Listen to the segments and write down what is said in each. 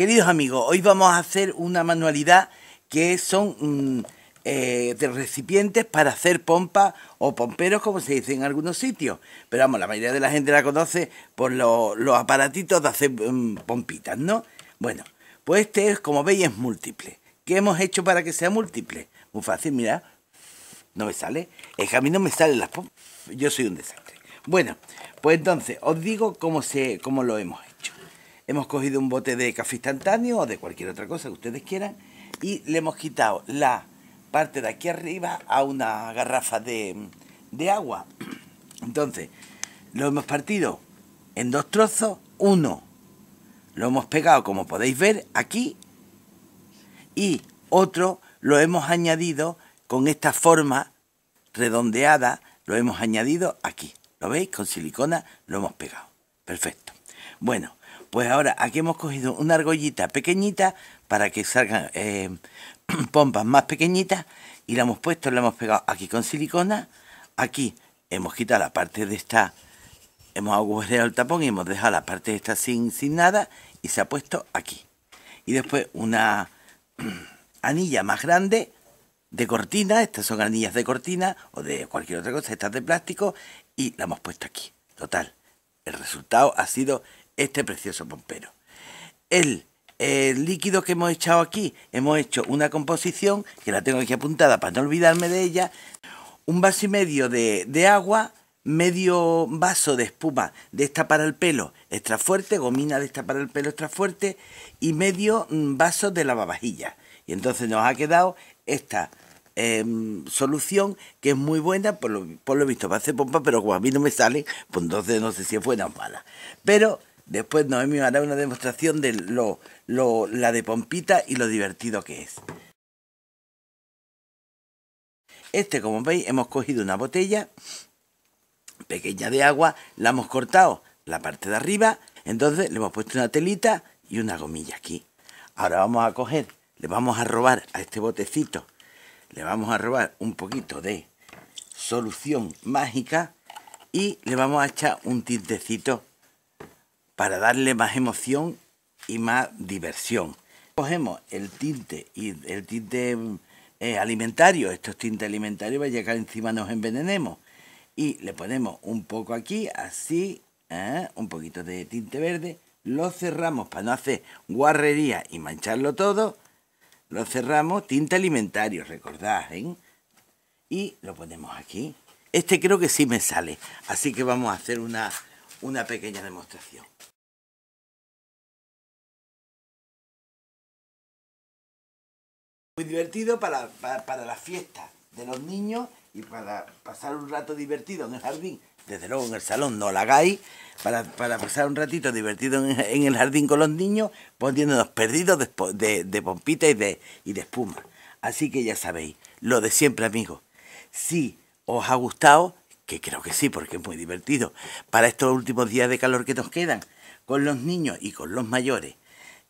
Queridos amigos, hoy vamos a hacer una manualidad que son mm, eh, de recipientes para hacer pompas o pomperos, como se dice en algunos sitios. Pero vamos, la mayoría de la gente la conoce por los aparatitos de hacer mm, pompitas, ¿no? Bueno, pues este es, como veis, es múltiple. ¿Qué hemos hecho para que sea múltiple? Muy fácil, mirad. No me sale. Es que a mí no me salen las pompas. Yo soy un desastre. Bueno, pues entonces, os digo cómo, se, cómo lo hemos hecho hemos cogido un bote de café instantáneo o de cualquier otra cosa que ustedes quieran y le hemos quitado la parte de aquí arriba a una garrafa de, de agua. Entonces, lo hemos partido en dos trozos, uno lo hemos pegado como podéis ver aquí y otro lo hemos añadido con esta forma redondeada, lo hemos añadido aquí. ¿Lo veis? Con silicona lo hemos pegado. Perfecto. Bueno, pues ahora aquí hemos cogido una argollita pequeñita para que salgan eh, pompas más pequeñitas y la hemos puesto, la hemos pegado aquí con silicona, aquí hemos quitado la parte de esta, hemos agujereado el tapón y hemos dejado la parte de esta sin, sin nada y se ha puesto aquí. Y después una anilla más grande de cortina, estas son anillas de cortina o de cualquier otra cosa, estas de plástico, y la hemos puesto aquí. Total, el resultado ha sido este precioso pompero. El, líquido que hemos echado aquí, hemos hecho una composición, que la tengo aquí apuntada para no olvidarme de ella, un vaso y medio de, agua, medio vaso de espuma de esta para el pelo extra fuerte, gomina de esta para el pelo extra fuerte y medio mm, vaso de lavavajilla. Y entonces nos ha quedado esta em, solución que es muy buena, por lo, por lo visto va a hacer pompa, pero como a mí no me sale, pues entonces no sé si es buena o mala. Pero Después Noemi hará una demostración de la de Pompita y lo divertido que es. Este, como veis, hemos cogido una botella pequeña de agua, la hemos cortado la parte de arriba, entonces le hemos puesto una telita y una gomilla aquí. Ahora vamos a coger, le vamos a robar a este botecito, le vamos a robar un poquito de solución mágica y le vamos a echar un tintecito para darle más emoción y más diversión. Cogemos el tinte y el tinte eh, alimentario, estos tintes alimentarios, a llegar encima nos envenenemos. Y le ponemos un poco aquí, así, ¿eh? un poquito de tinte verde, lo cerramos para no hacer guarrería y mancharlo todo. Lo cerramos, tinte alimentario, recordad, ¿eh? Y lo ponemos aquí. Este creo que sí me sale, así que vamos a hacer una pequeña demostración. divertido para, para, fiesta de los niños y para pasar un rato divertido en el jardín. Desde luego en el salón no la hagáis, para, pasar un ratito divertido en, el jardín con los niños, poniéndonos perdidos de, de, pompitas y de, de espuma. Así que ya sabéis, lo de siempre amigos. Si os ha gustado, que creo que sí, porque es muy divertido, para estos últimos días de calor que nos quedan, con los niños y con los mayores,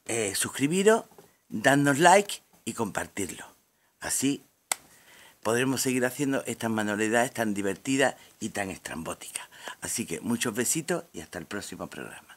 eh, suscribiros, danos like y compartirlo. Así podremos seguir haciendo estas manualidades tan divertidas y tan estrambóticas. Así que muchos besitos y hasta el próximo programa.